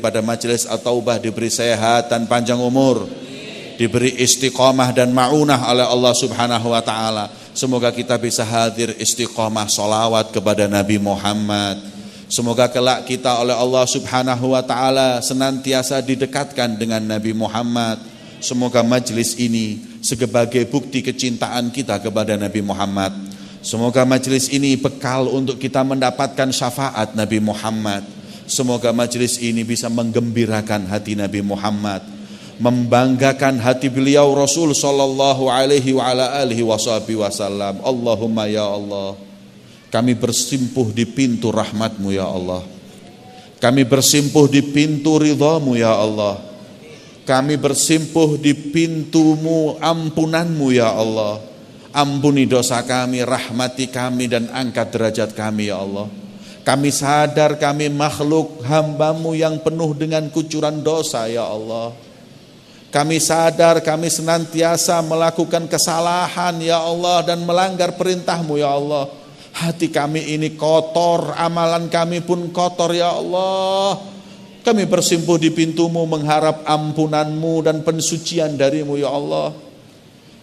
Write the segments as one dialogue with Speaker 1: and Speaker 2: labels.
Speaker 1: pada majelis At-Taubah diberi sehat dan panjang umur diberi istiqomah dan ma'unah oleh Allah subhanahu wa ta'ala semoga kita bisa hadir istiqomah solawat kepada Nabi Muhammad semoga kelak kita oleh Allah subhanahu wa ta'ala senantiasa didekatkan dengan Nabi Muhammad semoga majelis ini sebagai bukti kecintaan kita kepada Nabi Muhammad semoga majelis ini bekal untuk kita mendapatkan syafaat Nabi Muhammad Semoga majelis ini bisa menggembirakan hati Nabi Muhammad, membanggakan hati beliau Rasul sallallahu alaihi wasallam. Allahumma ya Allah. Kami bersimpuh di pintu rahmatmu ya Allah. Kami bersimpuh di pintu ridhamu ya Allah. Kami bersimpuh di pintumu ampunanmu ya Allah. Ampuni dosa kami, rahmati kami dan angkat derajat kami ya Allah. Kami sadar kami makhluk hambamu yang penuh dengan kucuran dosa ya Allah. Kami sadar kami senantiasa melakukan kesalahan ya Allah dan melanggar perintahmu ya Allah. Hati kami ini kotor, amalan kami pun kotor ya Allah. Kami bersimpuh di pintumu mengharap ampunanmu dan pensucian darimu ya Allah.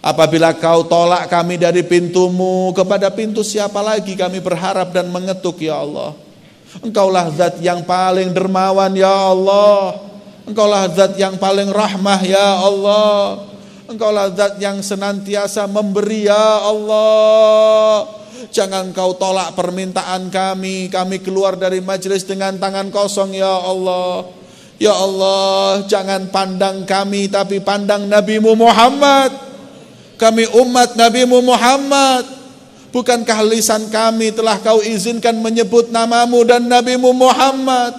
Speaker 1: Apabila kau tolak kami dari pintumu, kepada pintu siapa lagi kami berharap dan mengetuk ya Allah. Engkaulah zat yang paling dermawan ya Allah. Engkaulah zat yang paling rahmah ya Allah. Engkaulah zat yang senantiasa memberi ya Allah. Jangan kau tolak permintaan kami. Kami keluar dari majelis dengan tangan kosong ya Allah. Ya Allah, jangan pandang kami tapi pandang NabiMu Muhammad kami umat NabiMu Muhammad. Bukankah lisan kami telah kau izinkan menyebut namamu dan NabiMu Muhammad?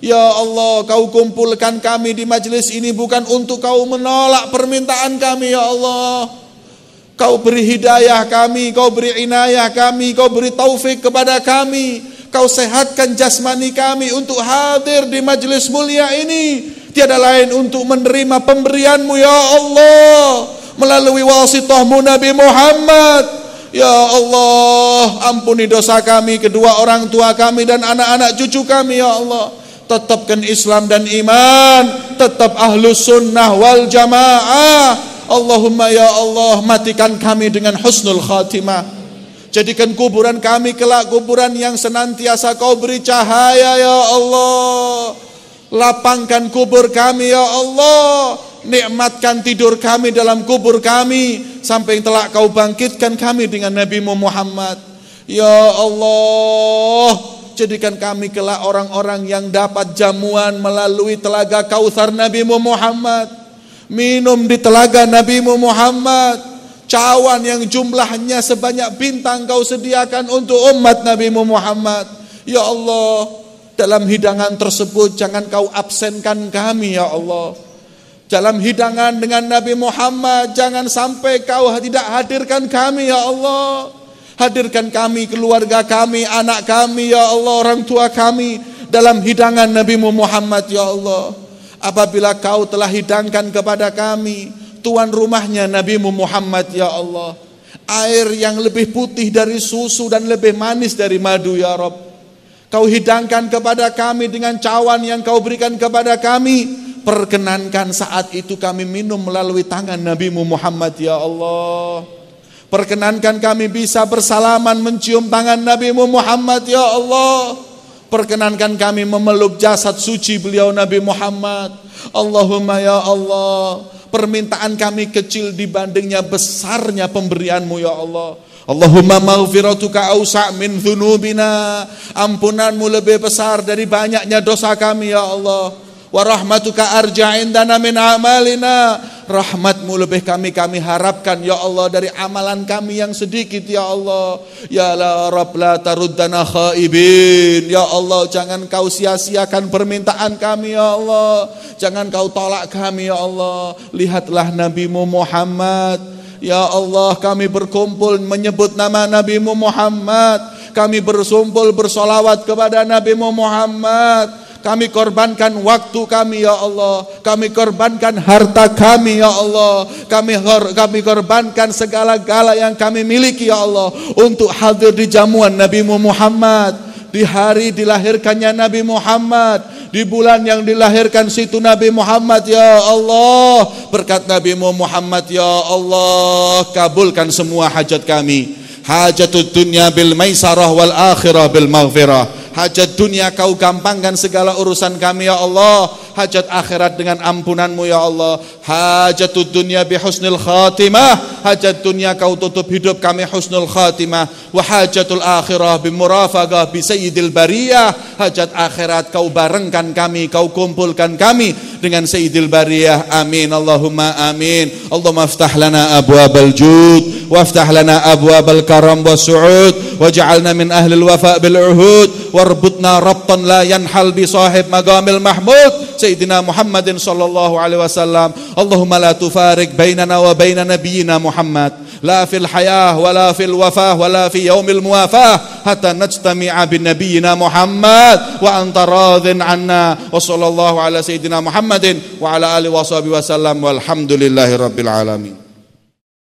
Speaker 1: Ya Allah, kau kumpulkan kami di majelis ini bukan untuk kau menolak permintaan kami, ya Allah. Kau beri hidayah kami, kau beri inayah kami, kau beri taufik kepada kami. Kau sehatkan jasmani kami untuk hadir di majelis mulia ini. Tiada lain untuk menerima pemberianmu, ya Allah melalui wasitohmu Nabi Muhammad. Ya Allah, ampuni dosa kami, kedua orang tua kami dan anak-anak cucu kami ya Allah. Tetapkan Islam dan iman, tetap ahlu sunnah wal jamaah. Allahumma ya Allah, matikan kami dengan husnul khatimah. Jadikan kuburan kami kelak kuburan yang senantiasa kau beri cahaya ya Allah. Lapangkan kubur kami ya Allah nikmatkan tidur kami dalam kubur kami sampai telah kau bangkitkan kami dengan Nabi Muhammad ya Allah jadikan kami kelak orang-orang yang dapat jamuan melalui telaga Kautsar Nabi Muhammad minum di telaga Nabi Muhammad cawan yang jumlahnya sebanyak bintang kau sediakan untuk umat Nabi Muhammad. Ya Allah, dalam hidangan tersebut jangan kau absenkan kami ya Allah dalam hidangan dengan Nabi Muhammad. Jangan sampai kau tidak hadirkan kami ya Allah. Hadirkan kami, keluarga kami, anak kami ya Allah, orang tua kami dalam hidangan Nabi Muhammad ya Allah. Apabila kau telah hidangkan kepada kami tuan rumahnya Nabi Muhammad ya Allah. Air yang lebih putih dari susu dan lebih manis dari madu ya Rob. Kau hidangkan kepada kami dengan cawan yang kau berikan kepada kami Perkenankan saat itu kami minum melalui tangan NabiMu Muhammad ya Allah. Perkenankan kami bisa bersalaman mencium tangan NabiMu Muhammad ya Allah. Perkenankan kami memeluk jasad suci beliau Nabi Muhammad. Allahumma ya Allah. Permintaan kami kecil dibandingnya besarnya pemberianmu ya Allah. Allahumma maghfiratuka awsa' min dhunubina. Ampunanmu lebih besar dari banyaknya dosa kami ya Allah. Wa rahmatuka arja indana min amalina. Rahmatmu lebih kami kami harapkan ya Allah dari amalan kami yang sedikit ya Allah. Ya la Rabb la taruddana khaibin. Ya Allah jangan kau sia-siakan permintaan kami ya Allah. Jangan kau tolak kami ya Allah. Lihatlah nabimu Muhammad Ya Allah kami berkumpul menyebut nama NabiMu Muhammad Kami bersumpul bersolawat kepada NabiMu Muhammad kami korbankan waktu kami ya Allah. Kami korbankan harta kami ya Allah. Kami kami korbankan segala-gala yang kami miliki ya Allah untuk hadir di jamuan Nabi Muhammad di hari dilahirkannya Nabi Muhammad di bulan yang dilahirkan situ Nabi Muhammad ya Allah berkat Nabi Muhammad ya Allah kabulkan semua hajat kami hajatud dunya bil maisarah wal akhirah bil maghfirah Hajat dunia kau gampangkan segala urusan kami ya Allah. Hajat akhirat dengan ampunanmu ya Allah. Hajat dunia bihusnil khatimah. Hajat dunia kau tutup hidup kami husnul khatimah. Wahajatul hajatul akhirah bimurafagah bisayyidil bariyah. Hajat akhirat kau barengkan kami, kau kumpulkan kami dengan Sayyidil Bariyah amin Allahumma amin Allahumma aftah lana abwabal jud waftah lana abwabal karam wa su'ud waj'alna min ahli al wafa bil uhud warbutna rabtan la yanhal bi sahib magamil mahmud Sayyidina Muhammadin sallallahu alaihi wasallam Allahumma la tufarik bainana wa bainana nabiyyina Muhammad لا في الحياة ولا في الوفاة ولا في يوم الموافاة حتى نجتمع بنبينا محمد وأنت راض عنا وصلى الله على سيدنا محمد وعلى آله وصحبه وسلم والحمد لله رب العالمين